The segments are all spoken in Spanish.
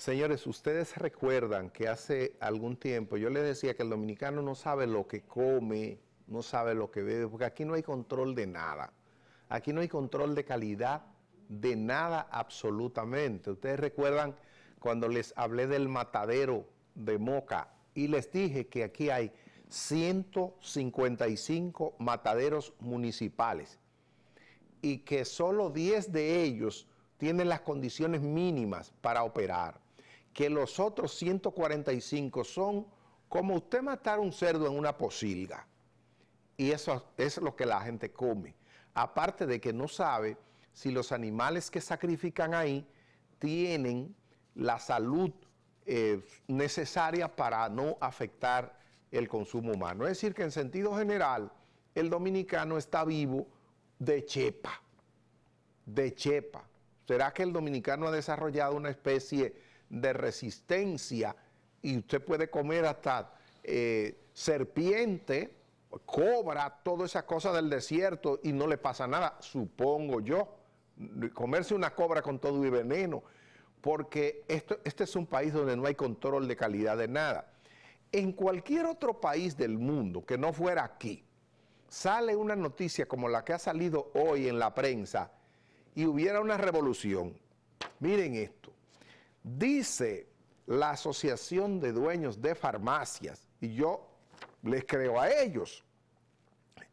Señores, ustedes recuerdan que hace algún tiempo yo les decía que el dominicano no sabe lo que come, no sabe lo que bebe, porque aquí no hay control de nada. Aquí no hay control de calidad, de nada absolutamente. Ustedes recuerdan cuando les hablé del matadero de Moca y les dije que aquí hay 155 mataderos municipales y que solo 10 de ellos tienen las condiciones mínimas para operar que los otros 145 son como usted matar un cerdo en una pocilga. Y eso es lo que la gente come. Aparte de que no sabe si los animales que sacrifican ahí tienen la salud eh, necesaria para no afectar el consumo humano. Es decir, que en sentido general, el dominicano está vivo de chepa, de chepa. ¿Será que el dominicano ha desarrollado una especie de resistencia y usted puede comer hasta eh, serpiente, cobra, todas esa cosa del desierto y no le pasa nada, supongo yo. Comerse una cobra con todo y veneno, porque esto, este es un país donde no hay control de calidad de nada. En cualquier otro país del mundo que no fuera aquí, sale una noticia como la que ha salido hoy en la prensa y hubiera una revolución. Miren esto. Dice la Asociación de Dueños de Farmacias, y yo les creo a ellos,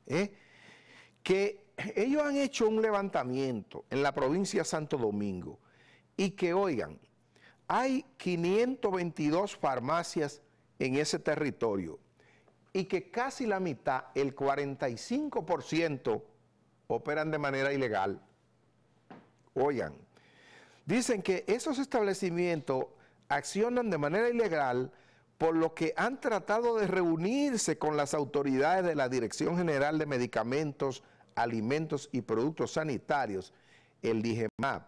¿eh? que ellos han hecho un levantamiento en la provincia de Santo Domingo y que, oigan, hay 522 farmacias en ese territorio y que casi la mitad, el 45%, operan de manera ilegal. Oigan, Dicen que esos establecimientos accionan de manera ilegal, por lo que han tratado de reunirse con las autoridades de la Dirección General de Medicamentos, Alimentos y Productos Sanitarios, el DIGEMAP,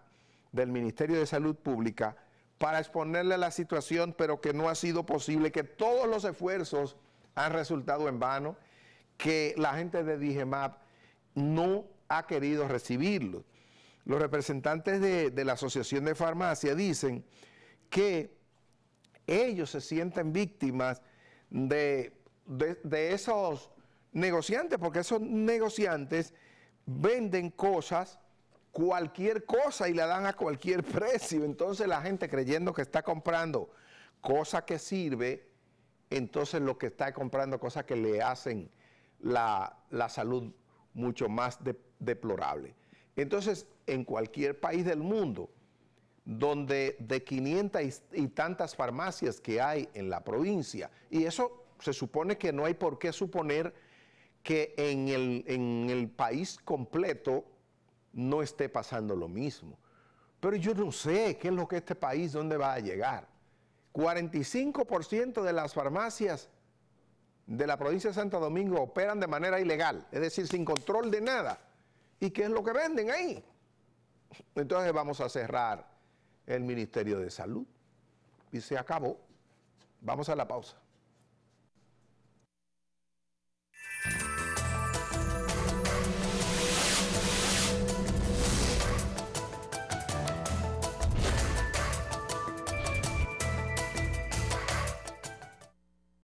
del Ministerio de Salud Pública, para exponerle la situación, pero que no ha sido posible, que todos los esfuerzos han resultado en vano, que la gente de DIGEMAP no ha querido recibirlos los representantes de, la Asociación de Farmacia dicen que ellos se sienten víctimas de, esos negociantes, porque esos negociantes venden cosas, cualquier cosa y la dan a cualquier precio. Entonces la gente creyendo que está comprando cosa que sirve, entonces lo que está comprando cosas que le hacen la, salud mucho más deplorable. Entonces, en cualquier país del mundo, donde de 500 y tantas farmacias que hay en la provincia, y eso se supone que no hay por qué suponer que en el, país completo no esté pasando lo mismo. Pero yo no sé qué es lo que este país, dónde va a llegar. 45% de las farmacias de la provincia de Santo Domingo operan de manera ilegal, es decir, sin control de nada. ¿Y qué es lo que venden ahí? Entonces vamos a cerrar el Ministerio de Salud. Y se acabó. Vamos a la pausa.